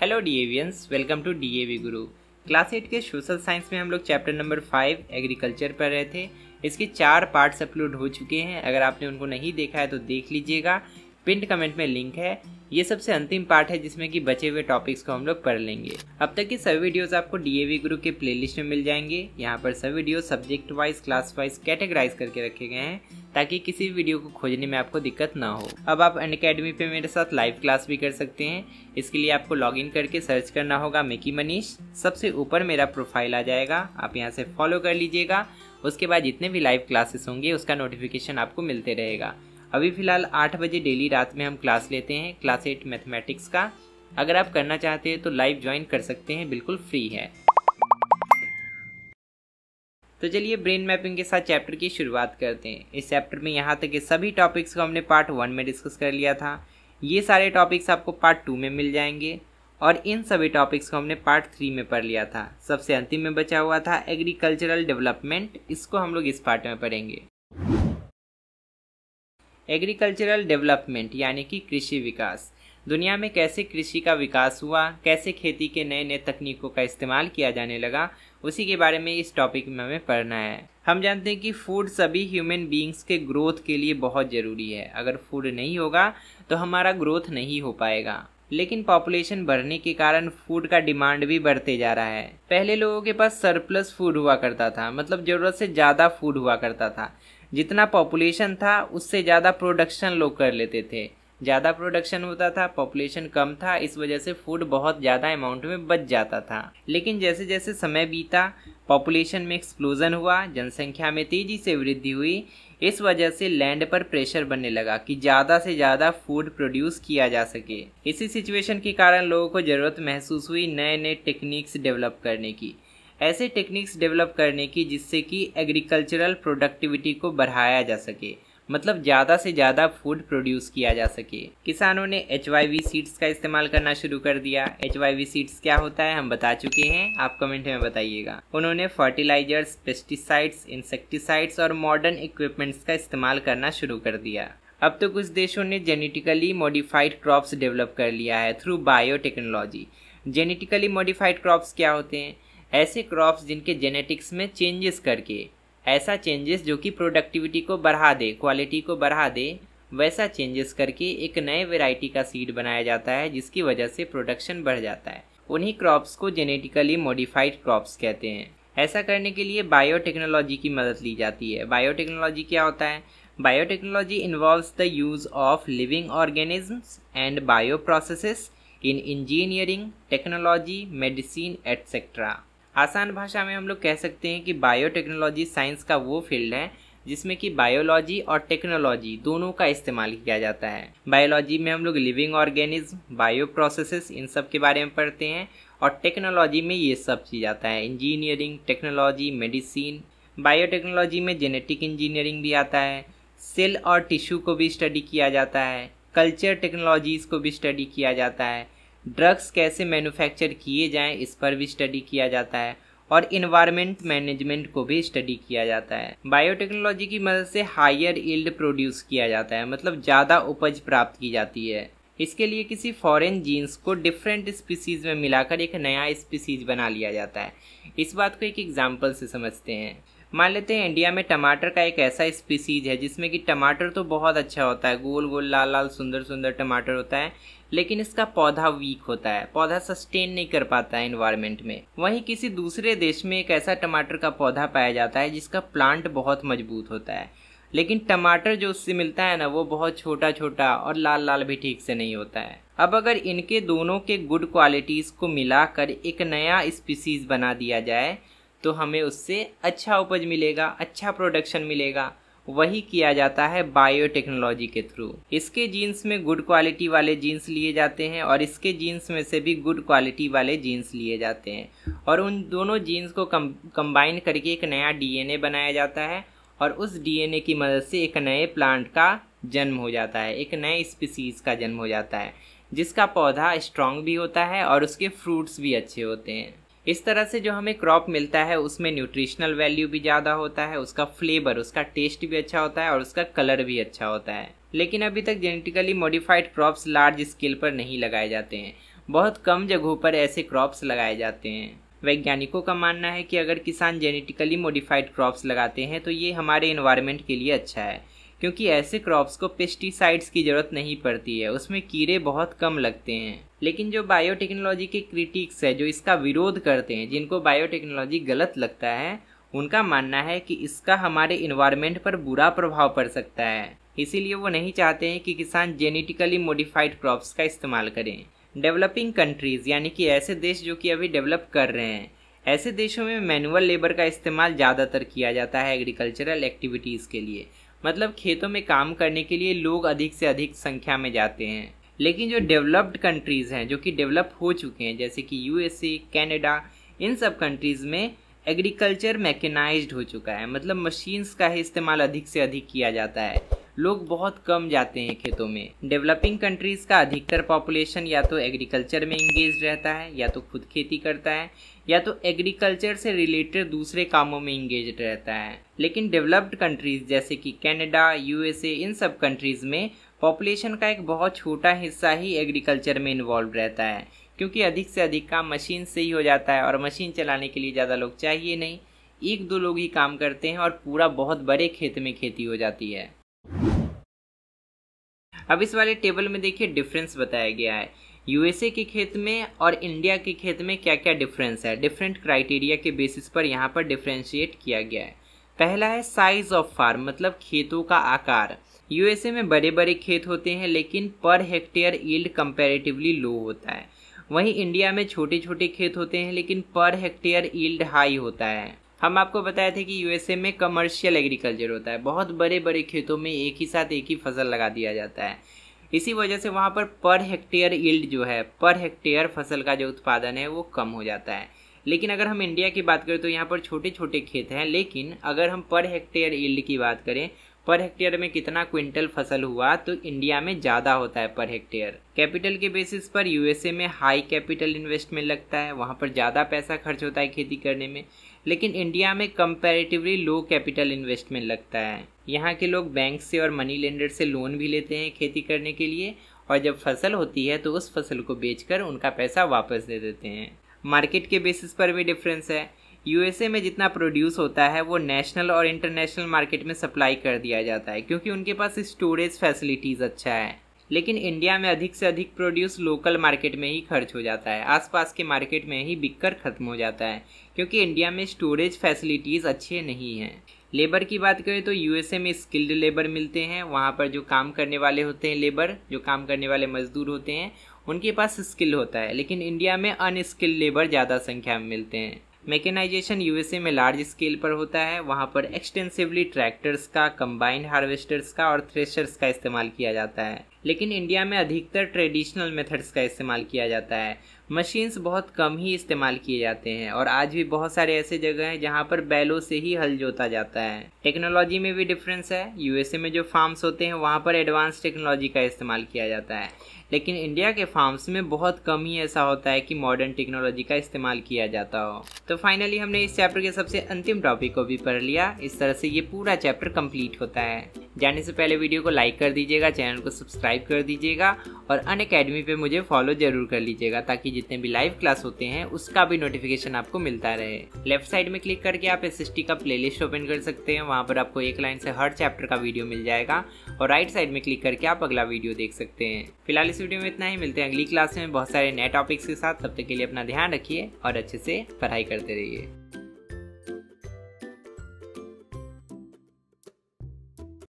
hello DAVians welcome to DAV Guru class eight के social science में हम लोग चैप्टर नंबर फाइव एग्रीकल्चर पर रहे थे इसके चार पार्ट्स अपलोड हो चुके हैं अगर आपने उनको नहीं देखा है तो देख लीजिएगा पिंड कमेंट में लिंक है ये सबसे अंतिम पार्ट है जिसमें कि बचे हुए टॉपिक्स को हम लोग पढ़ लेंगे अब तक के सभी वीडियोस आपको डीएवी गुरु के प्लेलिस्ट में मिल जाएंगे यहाँ पर सभी video subject wise class wise categorise करके रखे गए हैं ताकि किसी भी वीडियो को खोजने में आपको दिक्कत ना हो अब आप अन अकेडमी पे मेरे साथ लाइव क्लास भी कर सकते हैं इसके लिए आपको लॉगिन करके सर्च करना होगा मिकी मनीष सबसे ऊपर मेरा प्रोफाइल आ जाएगा आप यहाँ से फॉलो कर लीजिएगा उसके बाद जितने भी लाइव क्लासेस होंगे उसका नोटिफिकेशन आपको मिलते रहेगा अभी फ़िलहाल आठ बजे डेली रात में हम क्लास लेते हैं क्लास एट मैथमेटिक्स का अगर आप करना चाहते हैं तो लाइव ज्वाइन कर सकते हैं बिल्कुल फ्री है तो चलिए ब्रेन मैपिंग के साथ चैप्टर की शुरुआत करते हैं इस चैप्टर में यहाँ तक के सभी टॉपिक्स को हमने पार्ट वन में डिस्कस कर लिया था ये सारे टॉपिक्स आपको पार्ट टू में मिल जाएंगे और इन सभी टॉपिक्स को हमने पार्ट थ्री में पढ़ लिया था सबसे अंतिम में बचा हुआ था एग्रीकल्चरल डेवलपमेंट इसको हम लोग इस पार्ट में पढ़ेंगे एग्रीकल्चरल डेवलपमेंट यानी कि कृषि विकास दुनिया में कैसे कृषि का विकास हुआ कैसे खेती के नए नए तकनीकों का इस्तेमाल किया जाने लगा उसी के बारे में इस टॉपिक में हमें पढ़ना है हम जानते हैं कि फूड सभी ह्यूमन बींग्स के ग्रोथ के लिए बहुत ज़रूरी है अगर फूड नहीं होगा तो हमारा ग्रोथ नहीं हो पाएगा लेकिन पॉपुलेशन बढ़ने के कारण फूड का डिमांड भी बढ़ते जा रहा है पहले लोगों के पास सरप्लस फूड हुआ करता था मतलब ज़रूरत से ज़्यादा फूड हुआ करता था जितना पॉपुलेशन था उससे ज़्यादा प्रोडक्शन लोग कर लेते थे ज़्यादा प्रोडक्शन होता था पॉपुलेशन कम था इस वजह से फूड बहुत ज़्यादा अमाउंट में बच जाता था लेकिन जैसे जैसे समय बीता पॉपुलेशन में एक्सप्लोजन हुआ जनसंख्या में तेज़ी से वृद्धि हुई इस वजह से लैंड पर प्रेशर बनने लगा कि ज़्यादा से ज़्यादा फूड प्रोड्यूस किया जा सके इसी सिचुएशन के कारण लोगों को ज़रूरत महसूस हुई नए नए टेक्निक्स डेवलप करने की ऐसे टेक्निक्स डेवलप करने की जिससे कि एग्रीकल्चरल प्रोडक्टिविटी को बढ़ाया जा सके मतलब ज़्यादा से ज़्यादा फूड प्रोड्यूस किया जा सके किसानों ने एच सीड्स का इस्तेमाल करना शुरू कर दिया एच सीड्स क्या होता है हम बता चुके हैं आप कमेंट में बताइएगा उन्होंने फर्टिलाइजर्स पेस्टिसाइड्स इंसेक्टिसाइड्स और मॉडर्न इक्विपमेंट्स का इस्तेमाल करना शुरू कर दिया अब तो कुछ देशों ने जेनेटिकली मॉडिफाइड क्रॉप्स डेवलप कर लिया है through biotechnology genetically modified crops क्या होते हैं ऐसे क्रॉप्स जिनके जेनेटिक्स में चेंजेस करके ऐसा चेंजेस जो कि प्रोडक्टिविटी को बढ़ा दे क्वालिटी को बढ़ा दे वैसा चेंजेस करके एक नए वेराइटी का सीड बनाया जाता है जिसकी वजह से प्रोडक्शन बढ़ जाता है उन्हीं क्रॉप्स को जेनेटिकली मॉडिफाइड क्रॉप्स कहते हैं ऐसा करने के लिए बायोटेक्नोलॉजी की मदद ली जाती है बायोटेक्नोलॉजी क्या होता है biotechnology involves the use of living organisms and bio processes in engineering technology medicine etcetera आसान भाषा में हम लोग कह सकते हैं कि बायोटेक्नोलॉजी साइंस का वो फील्ड है जिसमें कि बायोलॉजी और टेक्नोलॉजी दोनों का इस्तेमाल किया जाता है बायोलॉजी में हम लोग लिविंग ऑर्गेनिज्म बायो प्रोसेसेस इन सब के बारे में पढ़ते हैं और टेक्नोलॉजी में ये सब चीज़ आता है इंजीनियरिंग टेक्नोलॉजी मेडिसिन बायोटेक्नोलॉजी में जेनेटिक इंजीनियरिंग भी आता है सेल और टिश्यू को भी स्टडी किया जाता है कल्चर टेक्नोलॉजीज़ को भी स्टडी किया जाता है ड्रग्स कैसे मैन्युफैक्चर किए जाएं इस पर भी स्टडी किया जाता है और इन्वायरमेंट मैनेजमेंट को भी स्टडी किया जाता है बायोटेक्नोलॉजी की मदद से हायर इल्ड प्रोड्यूस किया जाता है मतलब ज़्यादा उपज प्राप्त की जाती है इसके लिए किसी फॉरेन जीन्स को डिफरेंट स्पीसीज में मिलाकर एक नया स्पीसीज बना लिया जाता है इस बात को एक एग्जाम्पल से समझते हैं मान लेते हैं इंडिया में टमाटर का एक ऐसा स्पीसीज है जिसमें कि टमाटर तो बहुत अच्छा होता है गोल गोल लाल लाल सुंदर सुंदर टमाटर होता है लेकिन इसका पौधा वीक होता है पौधा सस्टेन नहीं कर पाता है इन्वायरमेंट में वहीं किसी दूसरे देश में एक ऐसा टमाटर का पौधा पाया जाता है जिसका प्लांट बहुत मजबूत होता है लेकिन टमाटर जो उससे मिलता है ना वो बहुत छोटा छोटा और लाल लाल भी ठीक से नहीं होता है अब अगर इनके दोनों के गुड क्वालिटीज़ को मिलाकर एक नया स्पीसीज बना दिया जाए तो हमें उससे अच्छा उपज मिलेगा अच्छा प्रोडक्शन मिलेगा वही किया जाता है बायोटेक्नोलॉजी के थ्रू इसके जीन्स में गुड क्वालिटी वाले जीन्स लिए जाते हैं और इसके जीन्स में से भी गुड क्वालिटी वाले जीन्स लिए जाते हैं और उन दोनों जीन्स को कम कंबाइन करके एक नया डीएनए बनाया जाता है और उस डीएनए की मदद से एक नए प्लांट का जन्म हो जाता है एक नए स्पीसीज का जन्म हो जाता है जिसका पौधा स्ट्रांग भी होता है और उसके फ्रूट्स भी अच्छे होते हैं इस तरह से जो हमें क्रॉप मिलता है उसमें न्यूट्रिशनल वैल्यू भी ज़्यादा होता है उसका फ्लेवर उसका टेस्ट भी अच्छा होता है और उसका कलर भी अच्छा होता है लेकिन अभी तक genetically modified crops large scale पर नहीं लगाए जाते हैं बहुत कम जगहों पर ऐसे क्रॉप्स लगाए जाते हैं वैज्ञानिकों का मानना है कि अगर किसान जेनेटिकली मॉडिफाइड क्रॉप्स लगाते हैं तो ये हमारे इन्वायरमेंट के लिए अच्छा है क्योंकि ऐसे क्रॉप्स को पेस्टिसाइड्स की ज़रूरत नहीं पड़ती है उसमें कीड़े बहुत कम लगते हैं लेकिन जो बायोटेक्नोलॉजी के क्रिटिक्स है जो इसका विरोध करते हैं जिनको बायोटेक्नोलॉजी गलत लगता है उनका मानना है कि इसका हमारे इन्वायरमेंट पर बुरा प्रभाव पड़ सकता है इसीलिए वो नहीं चाहते हैं कि किसान जेनेटिकली मॉडिफाइड क्रॉप्स का इस्तेमाल करें डेवलपिंग कंट्रीज़ यानी कि ऐसे देश जो कि अभी डेवलप कर रहे हैं ऐसे देशों में मैनुअल लेबर का इस्तेमाल ज़्यादातर किया जाता है एग्रीकल्चरल एक्टिविटीज़ के लिए मतलब खेतों में काम करने के लिए लोग अधिक से अधिक संख्या में जाते हैं लेकिन जो डेवलप्ड कंट्रीज़ हैं जो कि डेवलप हो चुके हैं जैसे कि यूएसए कनाडा इन सब कंट्रीज़ में एग्रीकल्चर मैकेनाइज्ड हो चुका है मतलब मशीन्स का ही इस्तेमाल अधिक से अधिक किया जाता है लोग बहुत कम जाते हैं खेतों में डेवलपिंग कंट्रीज का अधिकतर पॉपुलेशन या तो एग्रीकल्चर में इंगेज रहता है या तो खुद खेती करता है या तो एग्रीकल्चर से रिलेटेड दूसरे कामों में इंगेज रहता है लेकिन डेवलप्ड कंट्रीज जैसे कि कनाडा यूएसए इन सब कंट्रीज में पॉपुलेशन का एक बहुत छोटा हिस्सा ही एग्रीकल्चर में इन्वॉल्व रहता है क्योंकि अधिक से अधिक काम मशीन से ही हो जाता है और मशीन चलाने के लिए ज़्यादा लोग चाहिए नहीं एक दो लोग ही काम करते हैं और पूरा बहुत बड़े खेत में खेती हो जाती है अब इस वाले टेबल में देखिए डिफरेंस बताया गया है यूएसए के खेत में और इंडिया के खेत में क्या क्या डिफरेंस है डिफरेंट क्राइटेरिया के बेसिस पर यहाँ पर डिफ्रेंशिएट किया गया है पहला है साइज ऑफ फार्म मतलब खेतों का आकार यूएसए में बड़े बड़े खेत होते हैं लेकिन per hectare yield comparatively low होता है वहीं इंडिया में छोटे छोटे खेत होते हैं लेकिन पर हेक्टेयर ईल्ड हाई होता है हम आपको बताए थे कि यूएसए में कमर्शियल एग्रीकल्चर होता है बहुत बड़े बड़े खेतों में एक ही साथ एक ही फसल लगा दिया जाता है इसी वजह से वहाँ पर पर हेक्टेयर इल्ड जो है पर हेक्टेयर फसल का जो उत्पादन है वो कम हो जाता है लेकिन अगर हम इंडिया की बात करें तो यहाँ पर छोटे छोटे खेत हैं लेकिन अगर हम पर हेक्टेयर इल्ड की बात करें पर हेक्टेयर में कितना क्विंटल फसल हुआ तो इंडिया में ज़्यादा होता है पर हेक्टेयर कैपिटल के बेसिस पर यूएसए में हाई कैपिटल इन्वेस्टमेंट लगता है वहाँ पर ज़्यादा पैसा खर्च होता है खेती करने में लेकिन इंडिया में कंपैरेटिवली लो कैपिटल इन्वेस्टमेंट लगता है यहाँ के लोग बैंक से और मनी लेंडर से लोन भी लेते हैं खेती करने के लिए और जब फसल होती है तो उस फसल को बेच उनका पैसा वापस दे देते हैं मार्केट के बेसिस पर भी डिफरेंस है यूएसए में जितना प्रोड्यूस होता है वो नेशनल और इंटरनेशनल मार्केट में सप्लाई कर दिया जाता है क्योंकि उनके पास स्टोरेज फैसिलिटीज़ अच्छा है लेकिन इंडिया में अधिक से अधिक प्रोड्यूस लोकल मार्केट में ही खर्च हो जाता है आसपास के मार्केट में ही बिककर ख़त्म हो जाता है क्योंकि इंडिया में स्टोरेज फैसिलिटीज़ अच्छे नहीं हैं लेबर की बात करें तो यूएसए में स्किल्ड लेबर मिलते हैं वहाँ पर जो काम करने वाले होते हैं लेबर जो काम करने वाले मजदूर होते हैं उनके पास स्किल होता है लेकिन इंडिया में अनस्किल्ड लेबर ज़्यादा संख्या में मिलते हैं मैकेनाइजेशन यूएसए में लार्ज स्केल पर होता है वहाँ पर एक्सटेंसिवली ट्रैक्टर्स का कंबाइंड हार्वेस्टर्स का और थ्रेशर्स का इस्तेमाल किया जाता है लेकिन इंडिया में अधिकतर ट्रेडिशनल मेथड्स का इस्तेमाल किया जाता है मशीन्स बहुत कम ही इस्तेमाल किए जाते हैं और आज भी बहुत सारे ऐसे जगह हैं जहाँ पर बैलों से ही हल जोता जाता है टेक्नोलॉजी में भी डिफरेंस है यूएसए में जो फार्म्स होते हैं वहाँ पर एडवांस टेक्नोलॉजी का इस्तेमाल किया जाता है लेकिन इंडिया के फार्म्स में बहुत कम ही ऐसा होता है कि मॉडर्न टेक्नोलॉजी का इस्तेमाल किया जाता हो तो फाइनली हमने इस चैप्टर के सबसे अंतिम टॉपिक को भी पढ़ लिया इस तरह से ये पूरा चैप्टर कंप्लीट होता है जाने से पहले वीडियो को लाइक कर दीजिएगा चैनल को सब्सक्राइब कर दीजिएगा और अन अकेडमी पर मुझे फॉलो जरूर कर लीजिएगा ताकि जितने भी लाइव क्लास होते हैं उसका भी नोटिफिकेशन आपको मिलता रहे लेफ्ट साइड में क्लिक करके आप एस का प्लेलिस्ट ओपन कर सकते हैं वहाँ पर आपको एक लाइन से हर चैप्टर का वीडियो मिल जाएगा और राइट साइड में क्लिक करके आप अगला वीडियो देख सकते हैं फिलहाल इस वीडियो में इतना ही मिलते हैं अगली क्लास में बहुत सारे नए टॉपिक्स के साथ तब तक के लिए अपना ध्यान रखिए और अच्छे से पढ़ाई करते रहिए